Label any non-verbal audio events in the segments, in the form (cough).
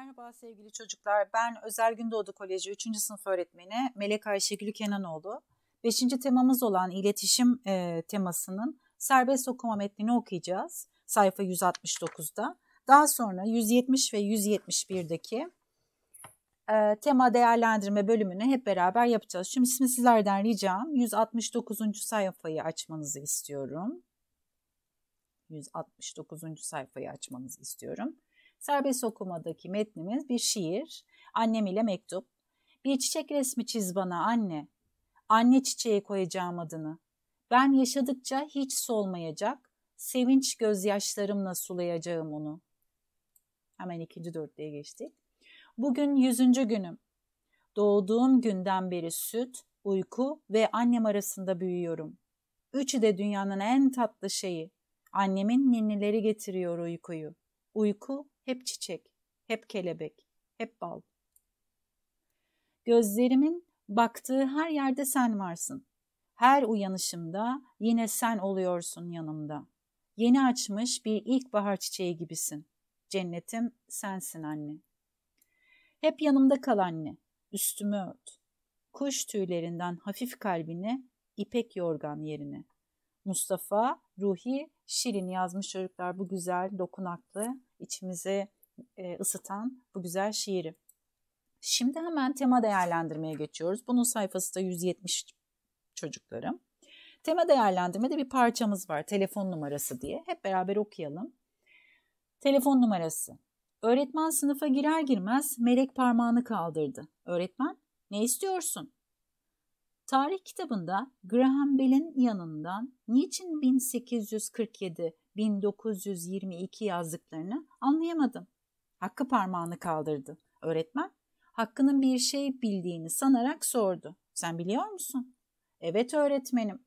Merhaba sevgili çocuklar. Ben Özel Gündoğdu Koleji 3. sınıf öğretmeni Melek Ayşegül Kenanoğlu. 5. temamız olan iletişim e, temasının serbest okuma metnini okuyacağız. Sayfa 169'da. Daha sonra 170 ve 171'deki e, tema değerlendirme bölümünü hep beraber yapacağız. Şimdi sizlerden ricam 169. sayfayı açmanızı istiyorum. 169. sayfayı açmanızı istiyorum. Serbest okumadaki metnimiz bir şiir. Annem ile mektup. Bir çiçek resmi çiz bana anne. Anne çiçeği koyacağım adını. Ben yaşadıkça hiç solmayacak, sevinç gözyaşlarımla sulayacağım onu. Hemen ikinci dörtlüğe geçtik. Bugün yüzüncü günüm. Doğduğum günden beri süt, uyku ve annem arasında büyüyorum. Üçü de dünyanın en tatlı şeyi. Annemin ninnileri getiriyor uykuyu. Uyku hep çiçek, hep kelebek, hep bal. Gözlerimin baktığı her yerde sen varsın. Her uyanışımda yine sen oluyorsun yanımda. Yeni açmış bir ilkbahar çiçeği gibisin. Cennetim sensin anne. Hep yanımda kal anne. Üstümü ört. Kuş tüylerinden hafif kalbini, ipek yorgan yerine. Mustafa, Ruhi, Şirin yazmış çocuklar bu güzel, dokunaklı içimizi e, ısıtan bu güzel şiiri. Şimdi hemen tema değerlendirmeye geçiyoruz. Bunun sayfası da 170 çocuklarım. Tema değerlendirmede bir parçamız var telefon numarası diye. Hep beraber okuyalım. Telefon numarası. Öğretmen sınıfa girer girmez melek parmağını kaldırdı. Öğretmen ne istiyorsun? Tarih kitabında Graham Bell'in yanından niçin 1847 1922 yazdıklarını anlayamadım. Hakkı parmağını kaldırdı. Öğretmen, Hakkı'nın bir şey bildiğini sanarak sordu. Sen biliyor musun? Evet öğretmenim.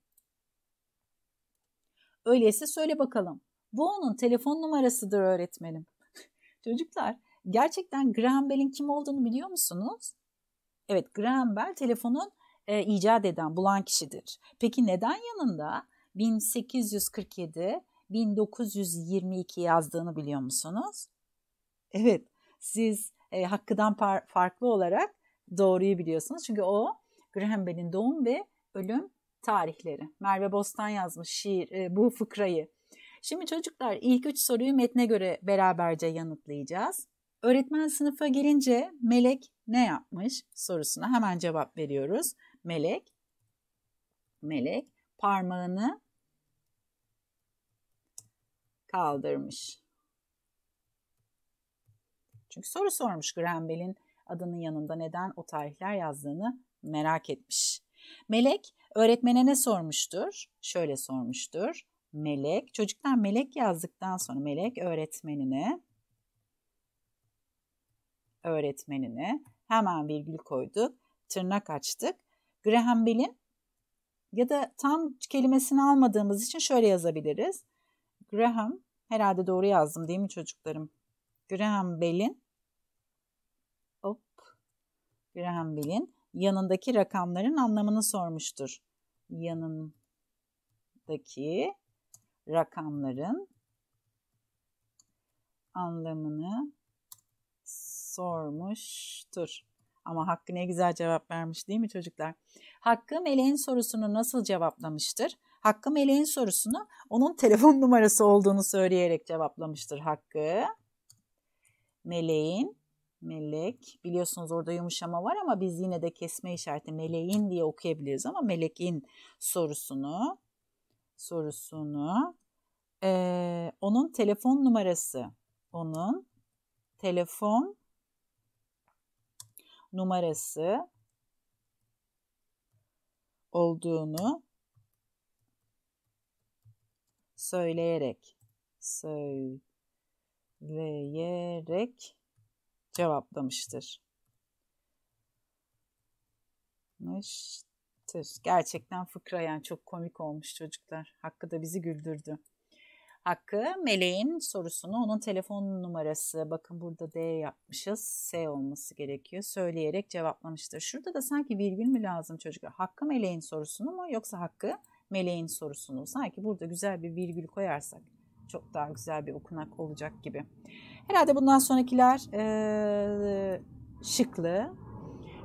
Öyleyse söyle bakalım. Bu onun telefon numarasıdır öğretmenim. (laughs) Çocuklar, gerçekten Graham Bell'in kim olduğunu biliyor musunuz? Evet, Graham Bell telefonun e, icat eden, bulan kişidir. Peki neden yanında 1847 1922 yazdığını biliyor musunuz? Evet, siz e, Hakkı'dan farklı olarak doğruyu biliyorsunuz. Çünkü o Graham Bell'in doğum ve ölüm tarihleri. Merve Bostan yazmış şiir e, bu fıkrayı. Şimdi çocuklar ilk üç soruyu metne göre beraberce yanıtlayacağız. Öğretmen sınıfa gelince Melek ne yapmış sorusuna hemen cevap veriyoruz. Melek, Melek parmağını kaldırmış. Çünkü soru sormuş Graham adının yanında neden o tarihler yazdığını merak etmiş. Melek öğretmene ne sormuştur? Şöyle sormuştur. Melek, çocuklar melek yazdıktan sonra melek öğretmenine öğretmenine hemen virgül koyduk, tırnak açtık. Graham Bell'in ya da tam kelimesini almadığımız için şöyle yazabiliriz. Graham, herhalde doğru yazdım değil mi çocuklarım? Graham Bell'in hop Graham Bell'in yanındaki rakamların anlamını sormuştur. Yanındaki rakamların anlamını sormuştur. Ama Hakkı ne güzel cevap vermiş değil mi çocuklar? Hakkı Meleğin sorusunu nasıl cevaplamıştır? Hakkı Meleğin sorusunu onun telefon (laughs) numarası olduğunu söyleyerek cevaplamıştır Hakkı. Meleğin, melek biliyorsunuz orada yumuşama var ama biz yine de kesme işareti meleğin diye okuyabiliriz ama melekin sorusunu sorusunu ee, onun telefon numarası onun telefon numarası olduğunu söyleyerek söyleyerek cevaplamıştır. Mıştır. Gerçekten fıkra yani çok komik olmuş çocuklar. Hakkı da bizi güldürdü. Hakkı Meleğin sorusunu onun telefon numarası bakın burada D yapmışız S olması gerekiyor söyleyerek cevaplamıştır. Şurada da sanki virgül mü lazım çocuklar? Hakkı Meleğin sorusunu mu yoksa Hakkı meleğin sorusunu. Sanki burada güzel bir virgül koyarsak çok daha güzel bir okunak olacak gibi. Herhalde bundan sonrakiler e, şıklı.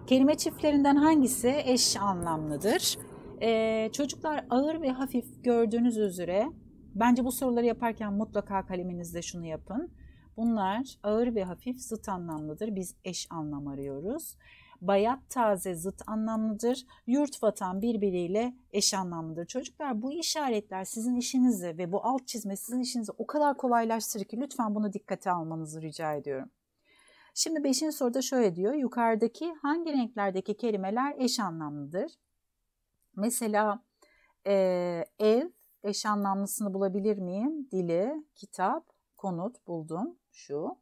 Kelime çiftlerinden hangisi eş anlamlıdır? E, çocuklar ağır ve hafif gördüğünüz üzere bence bu soruları yaparken mutlaka kaleminizde şunu yapın. Bunlar ağır ve hafif zıt anlamlıdır. Biz eş anlam arıyoruz bayat taze zıt anlamlıdır. Yurt vatan birbiriyle eş anlamlıdır. Çocuklar bu işaretler sizin işinizi ve bu alt çizme sizin işinizi o kadar kolaylaştırır ki lütfen bunu dikkate almanızı rica ediyorum. Şimdi 5. soruda şöyle diyor. Yukarıdaki hangi renklerdeki kelimeler eş anlamlıdır? Mesela e, ev eş anlamlısını bulabilir miyim? Dili, kitap, konut buldum şu.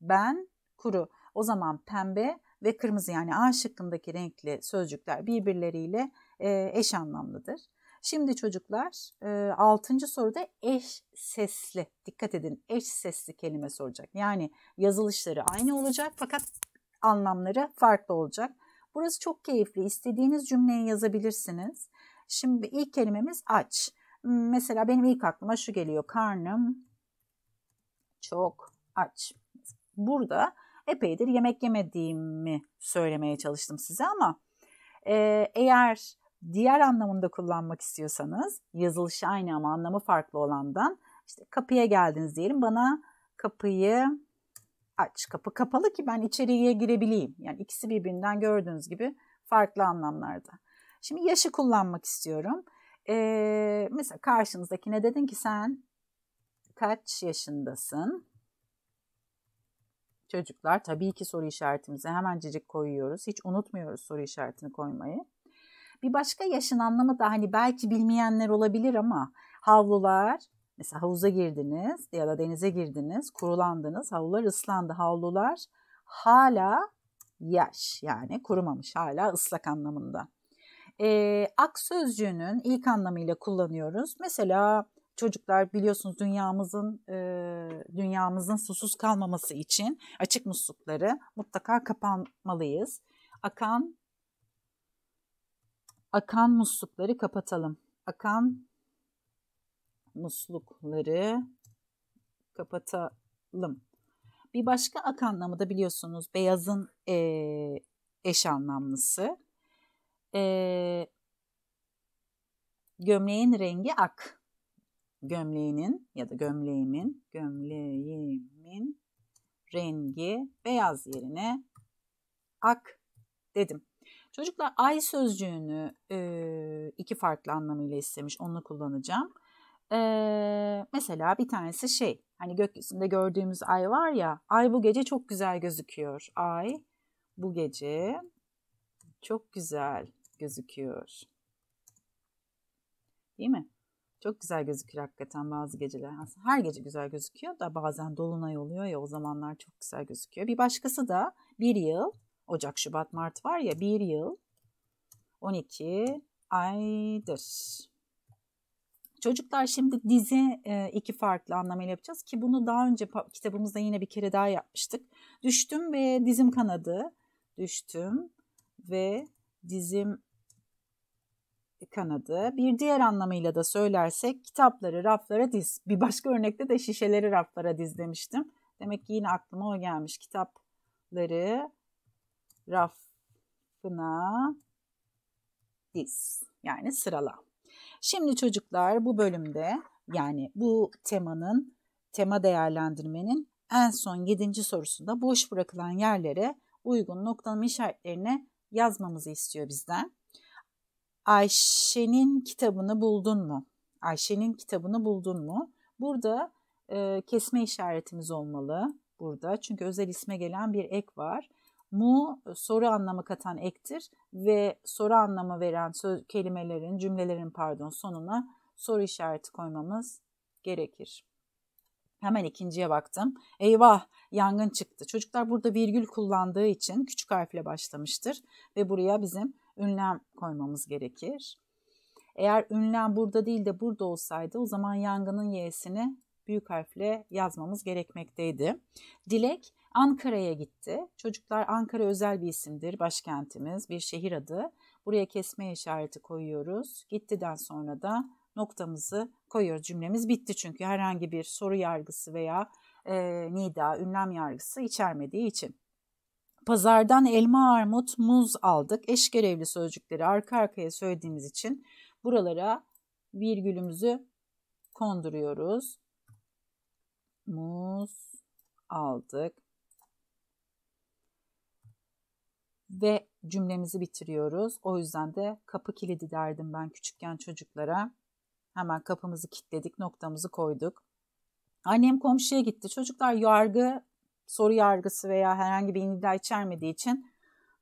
Ben kuru. O zaman pembe ve kırmızı yani A şıkkındaki renkli sözcükler birbirleriyle e, eş anlamlıdır. Şimdi çocuklar e, 6. soruda eş sesli dikkat edin eş sesli kelime soracak. Yani yazılışları aynı olacak fakat anlamları farklı olacak. Burası çok keyifli. İstediğiniz cümleyi yazabilirsiniz. Şimdi ilk kelimemiz aç. Hmm, mesela benim ilk aklıma şu geliyor. Karnım çok aç. Burada epeydir yemek yemediğimi söylemeye çalıştım size ama e, eğer diğer anlamında kullanmak istiyorsanız yazılışı aynı ama anlamı farklı olandan işte kapıya geldiniz diyelim bana kapıyı aç kapı kapalı ki ben içeriye girebileyim. Yani ikisi birbirinden gördüğünüz gibi farklı anlamlarda. Şimdi yaşı kullanmak istiyorum. Ee, mesela karşınızdakine dedin ki sen kaç yaşındasın? Çocuklar tabii ki soru işaretimizi hemencecik koyuyoruz. Hiç unutmuyoruz soru işaretini koymayı. Bir başka yaşın anlamı da hani belki bilmeyenler olabilir ama havlular mesela havuza girdiniz ya da denize girdiniz, kurulandınız, havlular ıslandı. Havlular hala yaş yani kurumamış hala ıslak anlamında. E, ak sözcüğünün ilk anlamıyla kullanıyoruz. Mesela çocuklar biliyorsunuz dünyamızın e, dünyamızın susuz kalmaması için açık muslukları mutlaka kapanmalıyız. Akan akan muslukları kapatalım. Akan muslukları kapatalım. Bir başka ak anlamı da biliyorsunuz beyazın e, eş anlamlısı. E, gömleğin rengi ak gömleğinin ya da gömleğimin gömleğimin rengi beyaz yerine ak dedim. Çocuklar ay sözcüğünü e, iki farklı anlamıyla istemiş. Onu kullanacağım. E, mesela bir tanesi şey. Hani gökyüzünde gördüğümüz ay var ya. Ay bu gece çok güzel gözüküyor. Ay bu gece çok güzel gözüküyor. Değil mi? Çok güzel gözüküyor, hakikaten bazı geceler. Aslında her gece güzel gözüküyor da bazen dolunay oluyor ya o zamanlar çok güzel gözüküyor. Bir başkası da bir yıl, Ocak, Şubat, Mart var ya bir yıl 12 aydır. Çocuklar şimdi dizi e, iki farklı anlamıyla yapacağız ki bunu daha önce kitabımızda yine bir kere daha yapmıştık. Düştüm ve dizim kanadı. Düştüm ve dizim kanadı. Bir diğer anlamıyla da söylersek kitapları raflara diz. Bir başka örnekte de şişeleri raflara diz demiştim. Demek ki yine aklıma o gelmiş. Kitapları rafına diz. Yani sırala. Şimdi çocuklar bu bölümde yani bu temanın tema değerlendirmenin en son yedinci sorusunda boş bırakılan yerlere uygun noktalama işaretlerine yazmamızı istiyor bizden. Ayşe'nin kitabını buldun mu? Ayşe'nin kitabını buldun mu? Burada e, kesme işaretimiz olmalı burada. Çünkü özel isme gelen bir ek var. Mu e, soru anlamı katan ektir ve soru anlamı veren söz, kelimelerin, cümlelerin pardon sonuna soru işareti koymamız gerekir. Hemen ikinciye baktım. Eyvah yangın çıktı. Çocuklar burada virgül kullandığı için küçük harfle başlamıştır ve buraya bizim ünlem koymamız gerekir. Eğer ünlem burada değil de burada olsaydı o zaman yangının y'sini büyük harfle yazmamız gerekmekteydi. Dilek Ankara'ya gitti. Çocuklar Ankara özel bir isimdir, başkentimiz, bir şehir adı. Buraya kesme işareti koyuyoruz. Gittiden sonra da noktamızı koyuyoruz. Cümlemiz bitti çünkü herhangi bir soru yargısı veya e, nida, ünlem yargısı içermediği için pazardan elma, armut, muz aldık. Eş görevli sözcükleri arka arkaya söylediğimiz için buralara virgülümüzü konduruyoruz. Muz aldık. Ve cümlemizi bitiriyoruz. O yüzden de kapı kilidi derdim ben küçükken çocuklara. Hemen kapımızı kilitledik, noktamızı koyduk. Annem komşuya gitti. Çocuklar yargı soru yargısı veya herhangi bir iddia içermediği için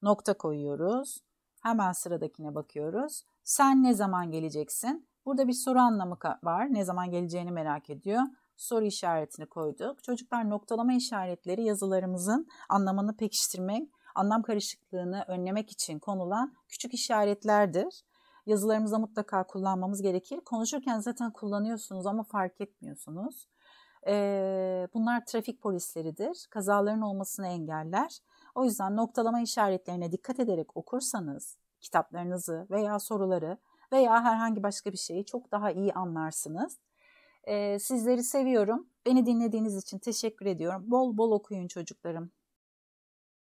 nokta koyuyoruz. Hemen sıradakine bakıyoruz. Sen ne zaman geleceksin? Burada bir soru anlamı var. Ne zaman geleceğini merak ediyor. Soru işaretini koyduk. Çocuklar noktalama işaretleri yazılarımızın anlamını pekiştirmek, anlam karışıklığını önlemek için konulan küçük işaretlerdir. Yazılarımızda mutlaka kullanmamız gerekir. Konuşurken zaten kullanıyorsunuz ama fark etmiyorsunuz. Ee, bunlar trafik polisleridir. Kazaların olmasını engeller. O yüzden noktalama işaretlerine dikkat ederek okursanız kitaplarınızı veya soruları veya herhangi başka bir şeyi çok daha iyi anlarsınız. Ee, sizleri seviyorum. Beni dinlediğiniz için teşekkür ediyorum. Bol bol okuyun çocuklarım.